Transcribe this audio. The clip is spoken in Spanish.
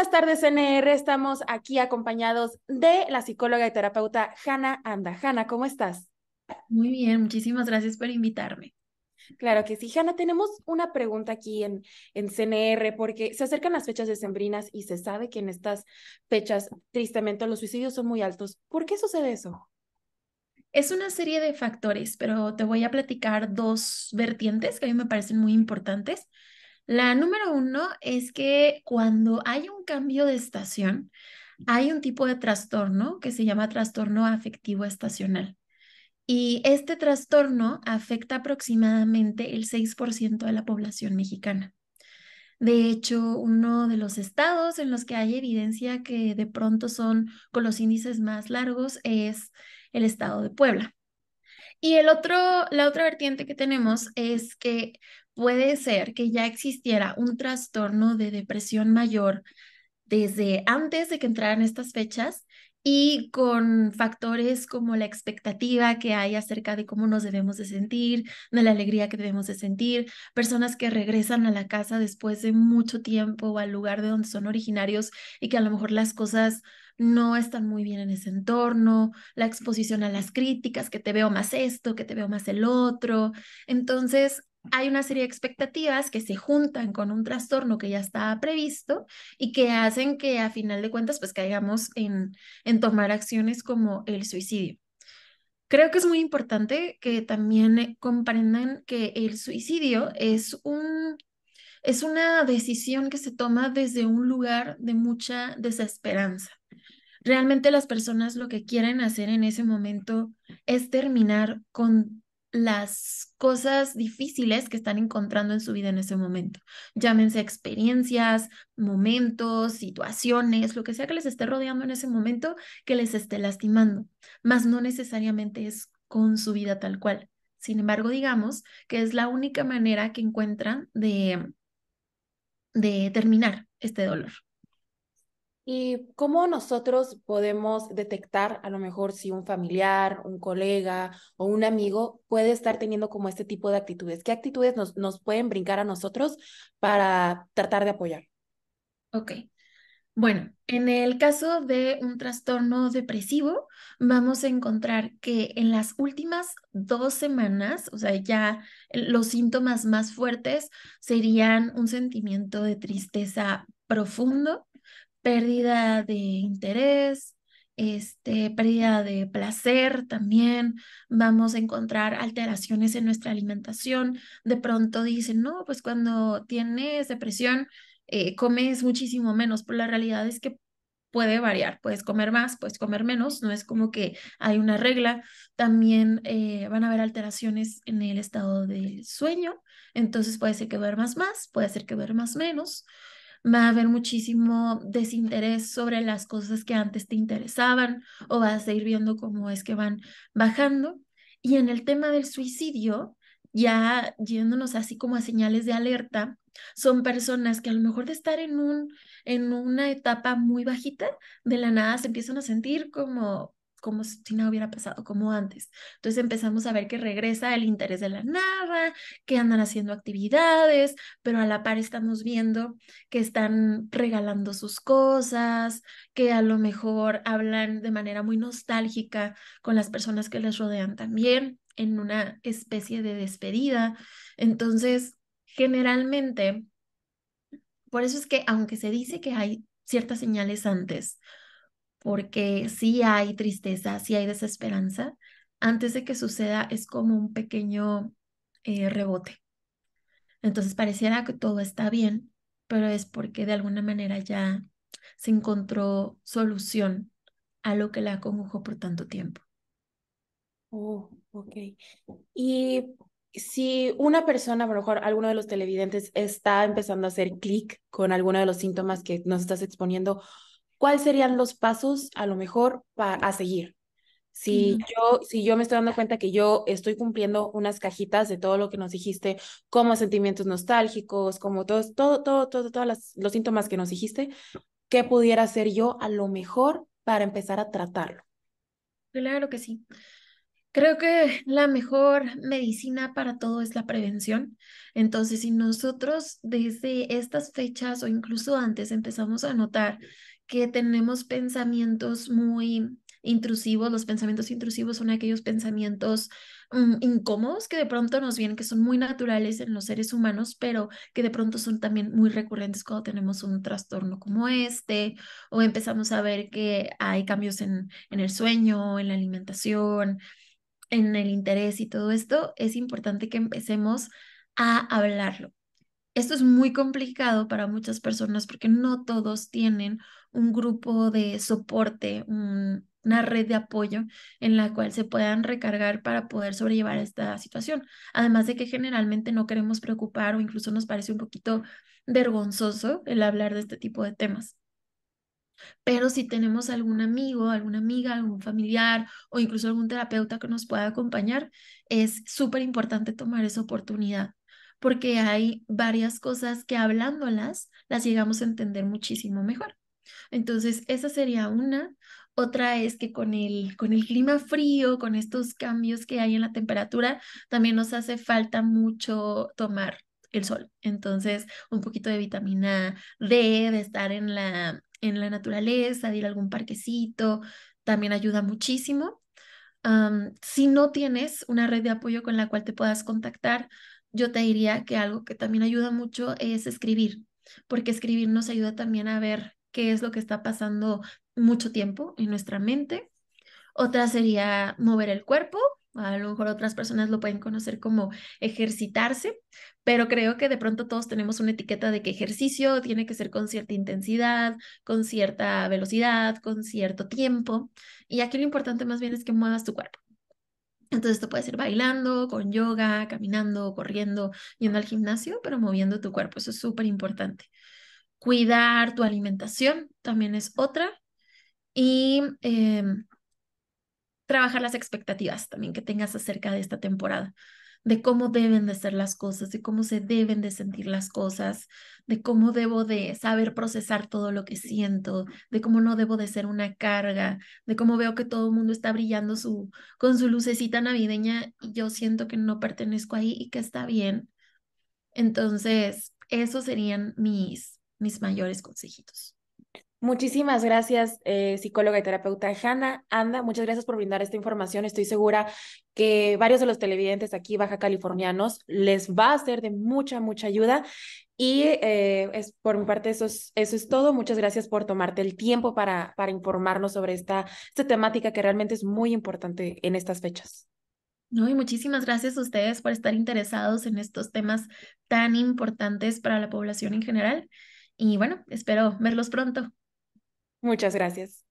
buenas tardes, CNR. Estamos aquí acompañados de la psicóloga y terapeuta Hanna Anda. Hanna, ¿cómo estás? Muy bien, muchísimas gracias por invitarme. Claro que sí. Hanna, tenemos una pregunta aquí en, en CNR porque se acercan las fechas decembrinas y se sabe que en estas fechas, tristemente, los suicidios son muy altos. ¿Por qué sucede eso? Es una serie de factores, pero te voy a platicar dos vertientes que a mí me parecen muy importantes. La número uno es que cuando hay un cambio de estación, hay un tipo de trastorno que se llama trastorno afectivo estacional. Y este trastorno afecta aproximadamente el 6% de la población mexicana. De hecho, uno de los estados en los que hay evidencia que de pronto son con los índices más largos es el estado de Puebla. Y el otro, la otra vertiente que tenemos es que puede ser que ya existiera un trastorno de depresión mayor desde antes de que entraran estas fechas y con factores como la expectativa que hay acerca de cómo nos debemos de sentir, de la alegría que debemos de sentir, personas que regresan a la casa después de mucho tiempo o al lugar de donde son originarios y que a lo mejor las cosas no están muy bien en ese entorno, la exposición a las críticas, que te veo más esto, que te veo más el otro. Entonces, hay una serie de expectativas que se juntan con un trastorno que ya está previsto y que hacen que a final de cuentas pues caigamos en, en tomar acciones como el suicidio. Creo que es muy importante que también comprendan que el suicidio es un es una decisión que se toma desde un lugar de mucha desesperanza. Realmente las personas lo que quieren hacer en ese momento es terminar con las cosas difíciles que están encontrando en su vida en ese momento. Llámense experiencias, momentos, situaciones, lo que sea que les esté rodeando en ese momento que les esté lastimando, mas no necesariamente es con su vida tal cual. Sin embargo, digamos que es la única manera que encuentran de, de terminar este dolor. ¿Y cómo nosotros podemos detectar a lo mejor si un familiar, un colega o un amigo puede estar teniendo como este tipo de actitudes? ¿Qué actitudes nos, pueden brincar a nosotros para tratar de apoyar? Ok. Bueno, en el caso de un trastorno depresivo, vamos a encontrar que en las últimas dos semanas, o sea, ya los síntomas más fuertes serían un sentimiento de tristeza profundo, pérdida de interés, este, pérdida de placer también, vamos a encontrar alteraciones en nuestra alimentación. De pronto dicen, no, pues cuando tienes depresión, eh, comes muchísimo menos, pero la realidad es que puede variar, puedes comer más, puedes comer menos, no es como que hay una regla, también eh, van a haber alteraciones en el estado del sueño, entonces puede ser que duermas más, puede ser que más menos, va a haber muchísimo desinterés sobre las cosas que antes te interesaban o vas a ir viendo cómo es que van bajando. Y en el tema del suicidio, ya yéndonos así como a señales de alerta, son personas que a lo mejor de estar en, un, en una etapa muy bajita, de la nada se empiezan a sentir como como si nada hubiera pasado como antes. Entonces empezamos a ver que regresa el interés de la narra, que andan haciendo actividades, pero a la par estamos viendo que están regalando sus cosas, que a lo mejor hablan de manera muy nostálgica con las personas que les rodean también en una especie de despedida. Entonces, generalmente, por eso es que aunque se dice que hay ciertas señales antes, porque si hay tristeza, si hay desesperanza, antes de que suceda es como un pequeño eh, rebote. Entonces pareciera que todo está bien, pero es porque de alguna manera ya se encontró solución a lo que la acongojó por tanto tiempo. Oh, ok. Y si una persona, por lo mejor alguno de los televidentes, está empezando a hacer clic con alguno de los síntomas que nos estás exponiendo, ¿cuáles serían los pasos a lo mejor para, seguir? Si, yo, si yo me estoy dando cuenta que yo estoy cumpliendo unas cajitas de todo lo que nos dijiste, como sentimientos nostálgicos, como todos, todo, todo, todo, todos los síntomas que nos dijiste, ¿qué pudiera hacer yo a lo mejor para empezar a tratarlo? Claro que sí. Creo que la mejor medicina para todo es la prevención. Entonces, si nosotros desde estas fechas o incluso antes empezamos a notar que tenemos pensamientos muy intrusivos. Los pensamientos intrusivos son aquellos pensamientos mm, incómodos que de pronto nos vienen, que son muy naturales en los seres humanos, pero que de pronto son también muy recurrentes cuando tenemos un trastorno como este o empezamos a ver que hay cambios en, en el sueño, en la alimentación, en el interés y todo esto. Es importante que empecemos a hablarlo. Esto es muy complicado para muchas personas porque no todos tienen un grupo de soporte, una red de apoyo en la cual se puedan recargar para poder sobrellevar esta situación. Además de que generalmente no queremos preocupar o incluso nos parece un poquito vergonzoso el hablar de este tipo de temas. Pero si tenemos algún amigo, alguna amiga, algún familiar o incluso algún terapeuta que nos pueda acompañar, es súper importante tomar esa oportunidad porque hay varias cosas que hablándolas las llegamos a entender muchísimo mejor. Entonces, esa sería una. Otra es que con el, con el clima frío, con estos cambios que hay en la temperatura, también nos hace falta mucho tomar el sol. Entonces, un poquito de vitamina D, de estar en la, en la naturaleza, de ir a algún parquecito, también ayuda muchísimo. si no tienes una red de apoyo con la cual te puedas contactar, yo te diría que algo que también ayuda mucho es escribir, porque escribir nos ayuda también a ver qué es lo que está pasando mucho tiempo en nuestra mente. Otra sería mover el cuerpo. A lo mejor otras personas lo pueden conocer como ejercitarse, pero creo que de pronto todos tenemos una etiqueta de que ejercicio tiene que ser con cierta intensidad, con cierta velocidad, con cierto tiempo. Y aquí lo importante más bien es que muevas tu cuerpo. Entonces esto puede ser bailando, con yoga, caminando, corriendo, yendo al gimnasio, pero moviendo tu cuerpo. Eso es súper importante. Cuidar tu alimentación también es otra. Y em, trabajar las expectativas también que tengas acerca de esta temporada de cómo deben de ser las cosas, de cómo se deben de sentir las cosas, de cómo debo de saber procesar todo lo que siento, de cómo no debo de ser una carga, de cómo veo que todo el mundo está brillando su, con su lucecita navideña y yo siento que no pertenezco ahí y que está bien. Entonces, esos serían mis, mis mayores consejitos. Muchísimas gracias, eh, psicóloga y terapeuta Hanna. Anda, muchas gracias por brindar esta información. Estoy segura que varios de los televidentes aquí baja californianos les va a ser de mucha, mucha ayuda. Y eh, es, por mi parte, eso es, eso es todo. Muchas gracias por tomarte el tiempo para, para informarnos sobre esta, esta temática que realmente es muy importante en estas fechas. No, y muchísimas gracias a ustedes por estar interesados en estos temas tan importantes para la población en general. Y bueno, espero verlos pronto. Muchas gracias.